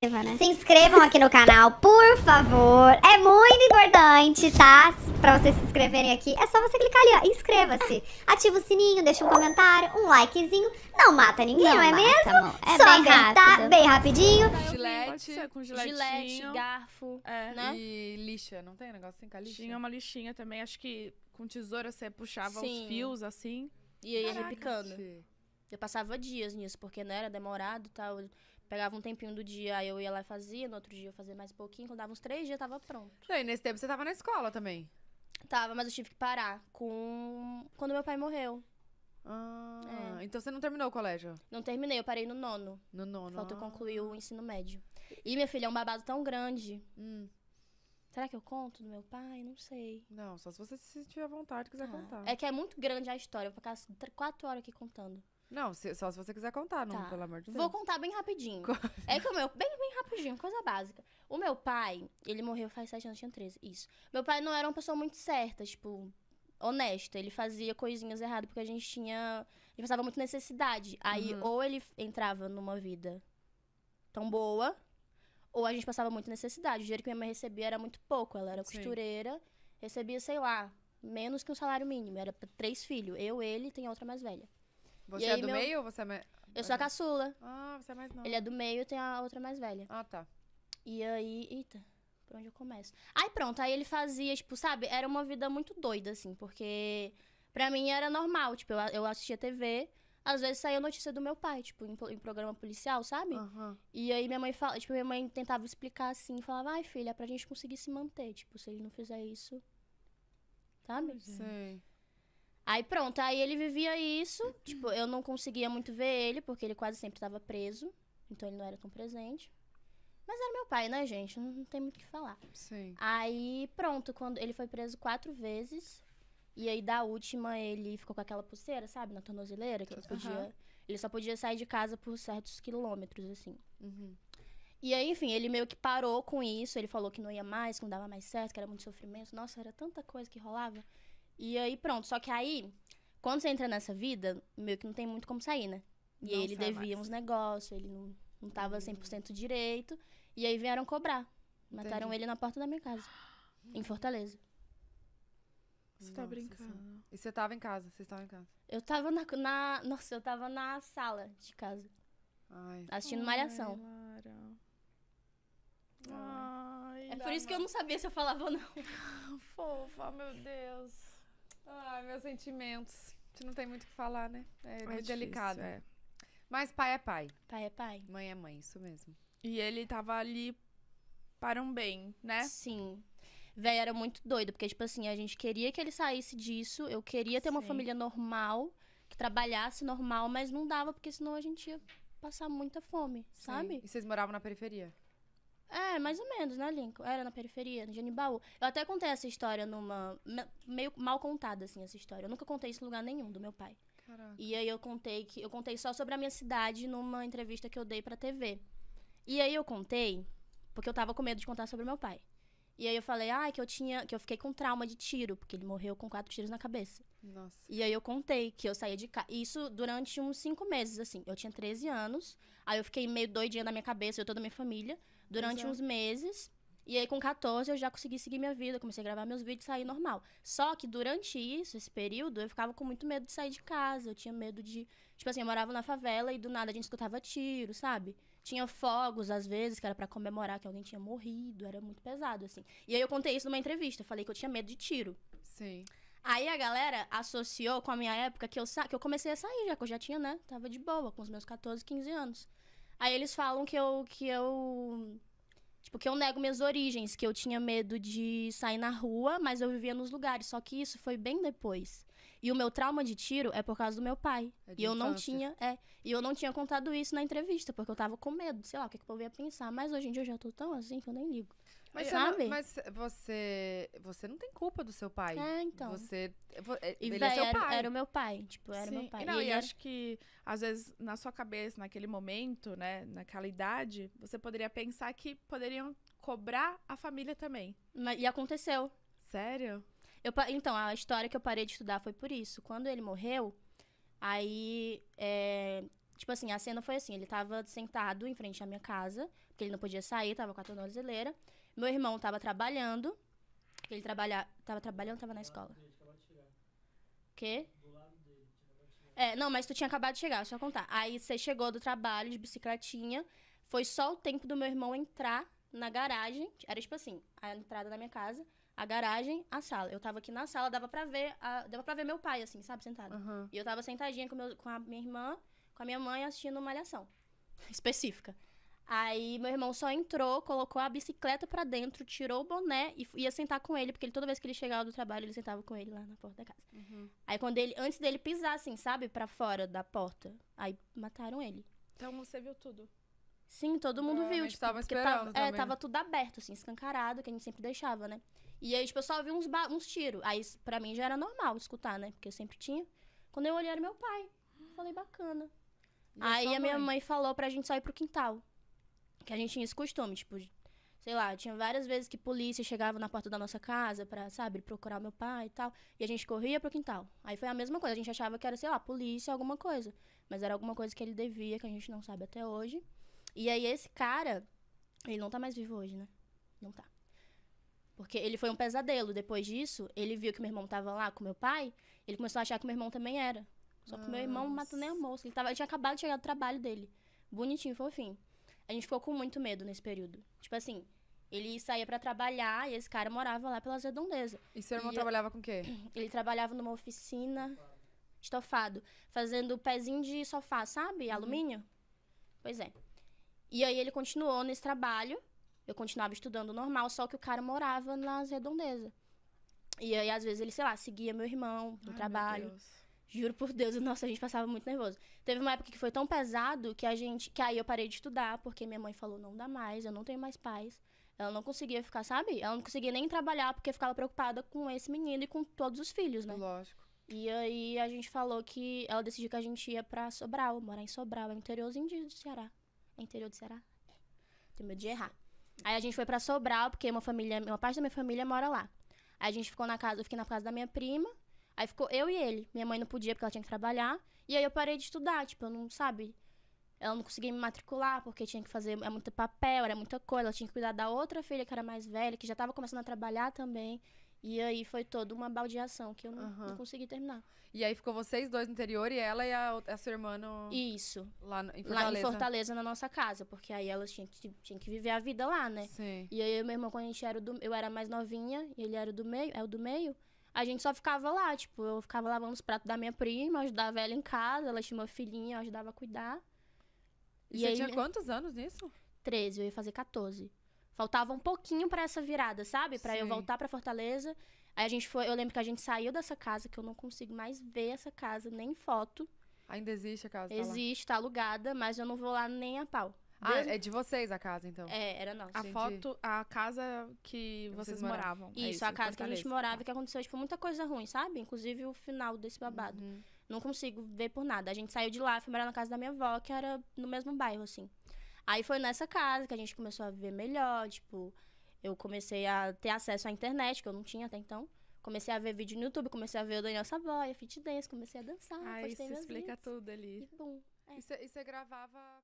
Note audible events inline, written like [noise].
Né? Se inscrevam aqui no canal, por favor. É muito importante, tá? Pra vocês se inscreverem aqui, é só você clicar ali, ó. Inscreva-se. Ativa o sininho, deixa um comentário, um likezinho. Não mata ninguém, não, não é mata, mesmo? Amor. É só bem rápido. bem rapidinho. Gilete, com gilete, garfo, é, né? E lixa, não tem negócio assim com a lixa? Tinha é uma lixinha também, acho que com tesoura você puxava Sim. os fios assim. E aí ia repicando. Eu passava dias nisso, porque não né, era demorado e tal. Pegava um tempinho do dia, aí eu ia lá e fazia, no outro dia eu fazia mais um pouquinho, quando dava uns três dias, tava pronto. E nesse tempo você tava na escola também? Tava, mas eu tive que parar com. Quando meu pai morreu. Ah, é. então você não terminou o colégio? Não terminei, eu parei no nono. No nono. Falta eu ah. concluir o ensino médio. E, minha filha, é um babado tão grande. Hum. Será que eu conto do meu pai? Não sei. Não, só se você se tiver vontade e quiser ah. contar. É que é muito grande a história, eu vou ficar quatro horas aqui contando. Não, se, só se você quiser contar, não, tá. pelo amor de Deus. Vou contar bem rapidinho. é que o meu, bem, bem rapidinho, coisa básica. O meu pai, ele morreu faz sete anos, tinha 13, isso. Meu pai não era uma pessoa muito certa, tipo, honesta. Ele fazia coisinhas erradas porque a gente tinha. A gente passava muito necessidade. Aí, uhum. ou ele entrava numa vida tão boa, ou a gente passava muito necessidade. O dinheiro que minha mãe recebia era muito pouco. Ela era costureira, Sim. recebia, sei lá, menos que um salário mínimo. Era três filhos. Eu, ele e tem outra mais velha. Você é do meu... meio ou você é mais... Eu sou a caçula. Ah, você é mais nova. Ele é do meio e tem a outra mais velha. Ah, tá. E aí... Eita, por onde eu começo? Aí pronto, aí ele fazia, tipo, sabe? Era uma vida muito doida, assim, porque... Pra mim era normal, tipo, eu, eu assistia TV, às vezes saía notícia do meu pai, tipo, em, em programa policial, sabe? Uhum. E aí minha mãe fala, tipo, minha mãe tentava explicar assim, falava, ai, filha, é pra gente conseguir se manter, tipo, se ele não fizer isso. Sabe? Sim. Aí pronto, aí ele vivia isso. Uhum. Tipo, eu não conseguia muito ver ele, porque ele quase sempre estava preso. Então ele não era tão presente. Mas era meu pai, né, gente? Não, não tem muito o que falar. Sim. Aí pronto, quando ele foi preso quatro vezes. E aí, da última, ele ficou com aquela pulseira, sabe? Na tornozeleira, que ele podia... Uhum. Ele só podia sair de casa por certos quilômetros, assim. Uhum. E aí, enfim, ele meio que parou com isso. Ele falou que não ia mais, que não dava mais certo, que era muito sofrimento. Nossa, era tanta coisa que rolava. E aí pronto. Só que aí, quando você entra nessa vida, meio que não tem muito como sair, né? E não ele devia mais. uns negócios, ele não, não tava 100% uhum. direito. E aí vieram cobrar. Mataram Entendi. ele na porta da minha casa, em Fortaleza. Você tá brincando. Senhora. E você tava em casa? Você estava em casa? Eu tava na, na, Nossa, eu tava na sala de casa. Ai. Assistindo ai, Malhação. Ai, é por isso que eu não sabia se eu falava ou não. [laughs] Fofa, meu Deus. Ai, meus sentimentos. A gente não tem muito o que falar, né? É, é delicado. É. Mas pai é pai. Pai é pai. Mãe é mãe, isso mesmo. E ele tava ali para um bem, né? Sim. Véi, era muito doido, porque, tipo assim, a gente queria que ele saísse disso, eu queria ter Sim. uma família normal, que trabalhasse normal, mas não dava, porque senão a gente ia passar muita fome, Sim. sabe? E vocês moravam na periferia? É, mais ou menos, na né, Lincoln. Era na periferia, no Janibaú. Eu até contei essa história numa. meio mal contada, assim, essa história. Eu nunca contei isso em lugar nenhum do meu pai. Caraca. E aí eu contei que. Eu contei só sobre a minha cidade numa entrevista que eu dei pra TV. E aí eu contei, porque eu tava com medo de contar sobre meu pai. E aí eu falei, ah, que eu tinha. que eu fiquei com trauma de tiro, porque ele morreu com quatro tiros na cabeça. Nossa. E aí eu contei que eu saía de casa. Isso durante uns cinco meses, assim. Eu tinha 13 anos. Aí eu fiquei meio doidinha na minha cabeça, eu toda a minha família durante Exato. uns meses. E aí, com 14, eu já consegui seguir minha vida, comecei a gravar meus vídeos e sair normal. Só que durante isso, esse período, eu ficava com muito medo de sair de casa. Eu tinha medo de. Tipo assim, eu morava na favela e do nada a gente escutava tiro, sabe? Tinha fogos, às vezes, que era para comemorar que alguém tinha morrido, era muito pesado, assim. E aí eu contei isso numa entrevista, falei que eu tinha medo de tiro. Sim. Aí a galera associou com a minha época que eu, sa... que eu comecei a sair, já que eu já tinha, né? Tava de boa, com os meus 14, 15 anos. Aí eles falam que eu. Que eu Tipo, que eu nego minhas origens, que eu tinha medo de sair na rua, mas eu vivia nos lugares. Só que isso foi bem depois. E o meu trauma de tiro é por causa do meu pai. É e eu infância. não tinha, é, e eu não tinha contado isso na entrevista, porque eu tava com medo, sei lá, o que, que o povo ia pensar. Mas hoje em dia eu já tô tão assim que eu nem ligo. Mas, sabe? mas você, você não tem culpa do seu pai. É, então. Você, é, é, e véio, é seu era, pai. era o meu pai, tipo, era Sim. meu pai. E, não, e, e acho era... que, às vezes, na sua cabeça, naquele momento, né, naquela idade, você poderia pensar que poderiam cobrar a família também. Mas, e aconteceu. Sério? Eu, então, a história que eu parei de estudar foi por isso. Quando ele morreu, aí, é, tipo assim, a cena foi assim, ele tava sentado em frente à minha casa, porque ele não podia sair, tava com a tornozeleira, meu irmão tava trabalhando. Ele trabalhava, tava trabalhando, tava na escola. O Quê? É, não, mas tu tinha acabado de chegar, deixa eu contar. Aí você chegou do trabalho de bicicletinha. Foi só o tempo do meu irmão entrar na garagem. Era tipo assim, a entrada da minha casa, a garagem, a sala. Eu tava aqui na sala, dava pra ver, a, dava pra ver meu pai, assim, sabe, sentado. Uhum. E eu tava sentadinha com, meu, com a minha irmã, com a minha mãe, assistindo uma malhação [laughs] específica. Aí meu irmão só entrou, colocou a bicicleta para dentro, tirou o boné e ia sentar com ele, porque ele, toda vez que ele chegava do trabalho, ele sentava com ele lá na porta da casa. Uhum. Aí quando ele, antes dele pisar assim, sabe, para fora da porta, aí mataram ele. Então você viu tudo? Sim, todo mundo viu, tipo, tava esperando tava, é, tava tudo aberto assim, escancarado, que a gente sempre deixava, né? E aí tipo, eu só ouvi uns uns tiros. Aí para mim já era normal escutar, né? Porque eu sempre tinha. Quando eu olhei era meu pai. Falei bacana. E é aí a, a minha mãe falou pra gente sair pro quintal. Que a gente tinha esse costume, tipo, sei lá, tinha várias vezes que polícia chegava na porta da nossa casa pra, sabe, procurar meu pai e tal. E a gente corria pro quintal. Aí foi a mesma coisa, a gente achava que era, sei lá, polícia, alguma coisa. Mas era alguma coisa que ele devia, que a gente não sabe até hoje. E aí esse cara, ele não tá mais vivo hoje, né? Não tá. Porque ele foi um pesadelo. Depois disso, ele viu que meu irmão tava lá com meu pai, ele começou a achar que meu irmão também era. Só que Nossa. meu irmão não matou nem a moça. Ele, tava, ele tinha acabado de chegar do trabalho dele. Bonitinho, fofinho. A gente ficou com muito medo nesse período. Tipo assim, ele saía para trabalhar e esse cara morava lá pelas redondezas. E seu irmão e trabalhava com o quê? [clears throat] Ele trabalhava numa oficina estofado, fazendo pezinho de sofá, sabe? Uhum. Alumínio. Pois é. E aí ele continuou nesse trabalho. Eu continuava estudando normal, só que o cara morava nas redondezas. E aí, às vezes, ele, sei lá, seguia meu irmão no Ai, trabalho. Meu Deus. Juro por Deus, [laughs] nossa, a gente passava muito nervoso. Teve uma época que foi tão pesado que a gente. Que aí eu parei de estudar, porque minha mãe falou, não dá mais, eu não tenho mais pais. Ela não conseguia ficar, sabe? Ela não conseguia nem trabalhar, porque ficava preocupada com esse menino e com todos os filhos, né? Lógico. E aí a gente falou que. Ela decidiu que a gente ia pra Sobral, morar em Sobral, é interiorzinho do Ceará. É interior do Ceará? É. Tenho medo de errar. Aí a gente foi pra Sobral, porque uma família, uma parte da minha família mora lá. Aí a gente ficou na casa, eu fiquei na casa da minha prima Aí ficou eu e ele. Minha mãe não podia porque ela tinha que trabalhar. E aí eu parei de estudar, tipo, eu não, sabe? Ela não conseguia me matricular porque tinha que fazer é muito papel, era muita coisa. Ela tinha que cuidar da outra filha que era mais velha, que já estava começando a trabalhar também. E aí foi toda uma baldeação que eu não, uhum. não, consegui terminar. E aí ficou vocês dois no interior e ela e a, a sua irmã no... Isso. Lá em Fortaleza. Lá em Fortaleza, na nossa casa. Porque aí elas tinham que, tinham que viver a vida lá, né? Sim. E aí meu irmão, quando a gente era do... Eu era mais novinha e ele era do meio, é o do meio a gente só ficava lá, tipo, eu ficava lavando os pratos da minha prima, ajudava ela em casa, ela tinha uma filhinha, eu ajudava a cuidar. E, e você aí, tinha quantos anos nisso? 13, eu ia fazer 14. Faltava um pouquinho para essa virada, sabe? Para eu voltar para Fortaleza. Aí a gente foi, eu lembro que a gente saiu dessa casa que eu não consigo mais ver essa casa nem foto. Ainda existe a casa? Tá existe, lá. tá alugada, mas eu não vou lá nem a pau. Ah, Desde... é de vocês a casa, então? É, era nossa. A gente... foto, a casa que vocês, vocês moravam. Isso, é isso, a casa que a gente morava e que aconteceu, tipo, muita coisa ruim, sabe? Inclusive o final desse babado. Uhum. Não consigo ver por nada. A gente saiu de lá, foi morar na casa da minha avó, que era no mesmo bairro, assim. Aí foi nessa casa que a gente começou a viver melhor, tipo... Eu comecei a ter acesso à internet, que eu não tinha até então. Comecei a ver vídeo no YouTube, comecei a ver o Daniel Savoia, Fit Dance, comecei a dançar. Ah, isso explica vídeos, tudo ali. E bum. É. E você gravava...